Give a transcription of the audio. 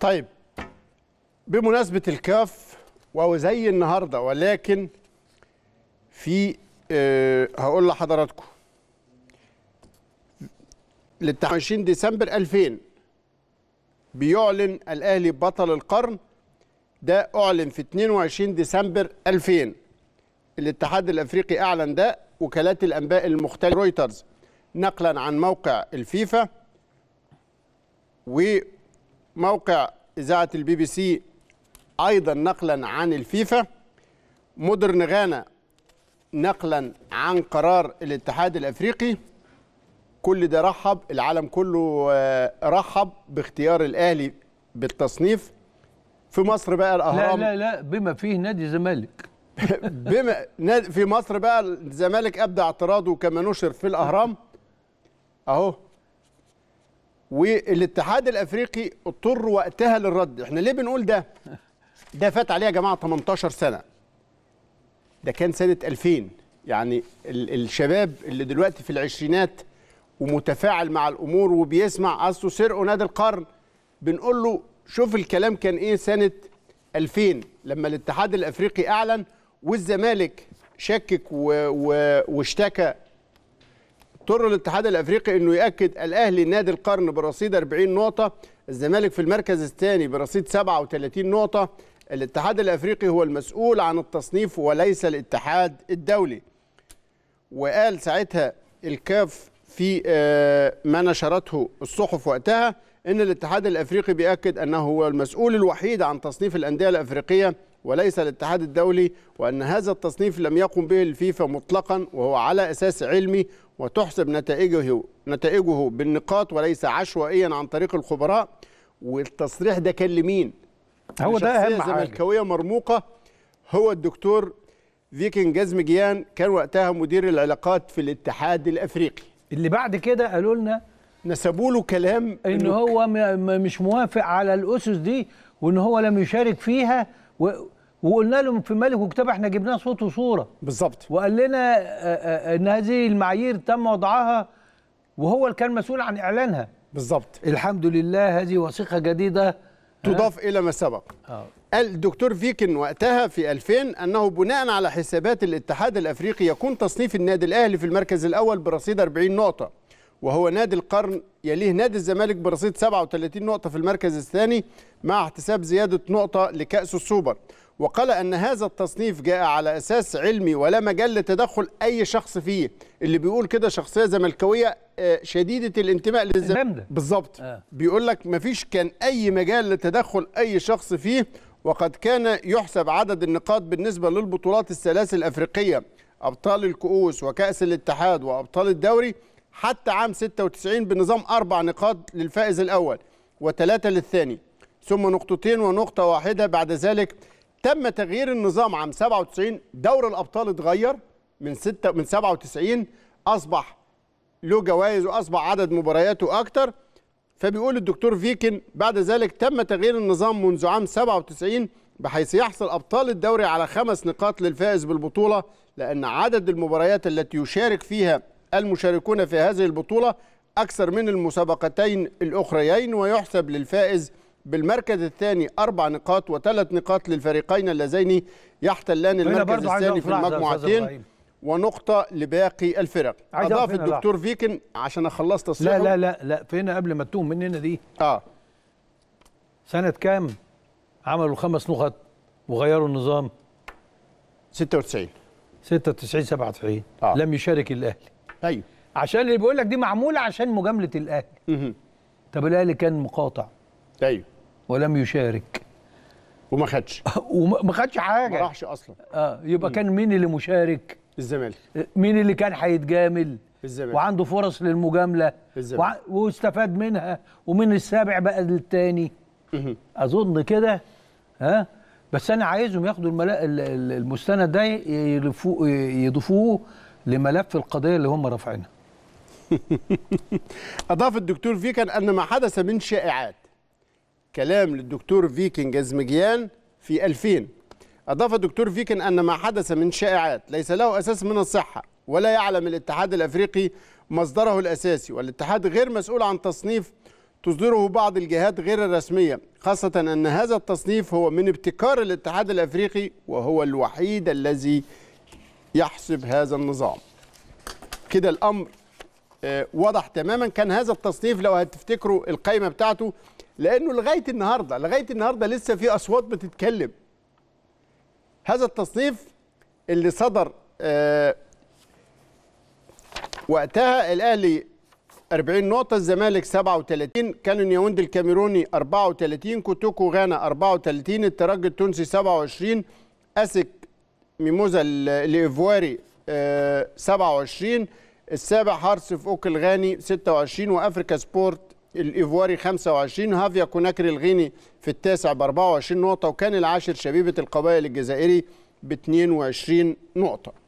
طيب بمناسبة الكاف وهو زي النهاردة ولكن في أه هقول لحضراتكم لل 20 ديسمبر 2000 بيعلن الأهلي بطل القرن ده أعلن في 22 ديسمبر 2000 الاتحاد الأفريقي أعلن ده وكالات الأنباء المختلفة رويترز نقلا عن موقع الفيفا و موقع إذاعة البي بي سي أيضا نقلا عن الفيفا مدرن غانا نقلا عن قرار الاتحاد الأفريقي كل ده رحب العالم كله آه، رحب باختيار الأهلي بالتصنيف في مصر بقى الأهرام لا لا لا بما فيه نادي الزمالك بما في مصر بقى الزمالك أبدى اعتراضه كما نشر في الأهرام أهو والاتحاد الافريقي اضطر وقتها للرد احنا ليه بنقول ده ده فات عليه يا جماعه 18 سنه ده كان سنه 2000 يعني الشباب اللي دلوقتي في العشرينات ومتفاعل مع الامور وبيسمع اصله سرقه نادي القرن بنقول له شوف الكلام كان ايه سنه 2000 لما الاتحاد الافريقي اعلن والزمالك شكك واشتكى اضطر الاتحاد الافريقي انه ياكد الاهلي نادي القرن برصيد 40 نقطه الزمالك في المركز الثاني برصيد 37 نقطه الاتحاد الافريقي هو المسؤول عن التصنيف وليس الاتحاد الدولي وقال ساعتها الكاف في آه، ما نشرته الصحف وقتها ان الاتحاد الافريقي بياكد انه هو المسؤول الوحيد عن تصنيف الانديه الافريقيه وليس الاتحاد الدولي وأن هذا التصنيف لم يقم به الفيفا مطلقا وهو على أساس علمي وتحسب نتائجه نتائجه بالنقاط وليس عشوائيا عن طريق الخبراء والتصريح ده كان لمين؟ هو ده اهم حاجه زملكاويه مرموقه هو الدكتور فيكن جزم جيان كان وقتها مدير العلاقات في الاتحاد الافريقي اللي بعد كده قالوا لنا نسبوا له كلام ان هو مش موافق على الاسس دي وان هو لم يشارك فيها و وقلنا لهم في ملك وكتاب احنا جبناه صوت وصوره بالظبط وقال لنا آه، آه، آه، ان هذه المعايير تم وضعها وهو اللي كان مسؤول عن اعلانها بالظبط الحمد لله هذه وثيقه جديده تضاف الى ما سبق أوه. قال الدكتور فيكن وقتها في 2000 انه بناء على حسابات الاتحاد الافريقي يكون تصنيف النادي الاهلي في المركز الاول برصيد 40 نقطه وهو نادي القرن يليه نادي الزمالك برصيد 37 نقطه في المركز الثاني مع احتساب زياده نقطه لكاس السوبر وقال أن هذا التصنيف جاء على أساس علمي ولا مجال لتدخل أي شخص فيه اللي بيقول كده شخصية زملكاوية آه، شديدة الانتماء للزمالك بالظبط آه. بيقول لك مفيش كان أي مجال لتدخل أي شخص فيه وقد كان يحسب عدد النقاط بالنسبة للبطولات الثلاث الأفريقية أبطال الكؤوس وكأس الاتحاد وأبطال الدوري حتى عام 96 بنظام أربع نقاط للفائز الأول وثلاثة للثاني ثم نقطتين ونقطة واحدة بعد ذلك تم تغيير النظام عام 97 دوري الابطال اتغير من 6 من 97 اصبح له جوائز واصبح عدد مبارياته اكتر فبيقول الدكتور فيكن بعد ذلك تم تغيير النظام منذ عام 97 بحيث يحصل ابطال الدوري على خمس نقاط للفائز بالبطوله لان عدد المباريات التي يشارك فيها المشاركون في هذه البطوله اكثر من المسابقتين الاخريين ويحسب للفائز بالمركز الثاني أربع نقاط وثلاث نقاط للفريقين اللذين يحتلان المركز الثاني في المجموعتين ونقطة لباقي الفرق أضاف الدكتور فيكن عشان أخلص تصريحه لا لا لا لا فين قبل ما تتوه مننا دي آه سنة كام عملوا خمس نقط وغيروا النظام 96 96 97 آه. لم يشارك الاهلي ايوه عشان اللي بيقول لك دي معموله عشان مجامله الاهلي طب الاهلي كان مقاطع ايوه ولم يشارك وما خدش وما خدش حاجه ما راحش اصلا اه يبقى م. كان مين اللي مشارك الزمالك آه، مين اللي كان هيتجامل الزمالك وعنده فرص للمجامله الزمالك وع... واستفاد منها ومن السابع بقى للتاني اظن كده ها بس انا عايزهم ياخدوا الملا... المستند ده يلفو... يضيفوه لملف القضيه اللي هم رافعينها اضاف الدكتور فيكن ان ما حدث من شائعات كلام للدكتور فيكنج ازمجيان في 2000 أضاف الدكتور فيكن أن ما حدث من شائعات ليس له أساس من الصحة ولا يعلم الاتحاد الأفريقي مصدره الأساسي والاتحاد غير مسؤول عن تصنيف تصدره بعض الجهات غير الرسمية خاصة أن هذا التصنيف هو من ابتكار الاتحاد الأفريقي وهو الوحيد الذي يحسب هذا النظام كده الأمر آه، واضح تماما كان هذا التصنيف لو هتفتكروا القائمه بتاعته لانه لغايه النهارده لغايه النهارده لسه في اصوات بتتكلم هذا التصنيف اللي صدر آه، وقتها الاهلي 40 نقطة الزمالك 37 كانون ياوند الكاميروني 34 كوتوكو غانا 34 الترجي التونسي 27 اسك ميموزا الايفواري 27 آه، السابع اوك الغاني 26 وافريكا سبورت الايفواري 25 هافيا كوناكري الغيني في التاسع ب 24 نقطه وكان العاشر شبيبه القبائل الجزائري ب 22 نقطه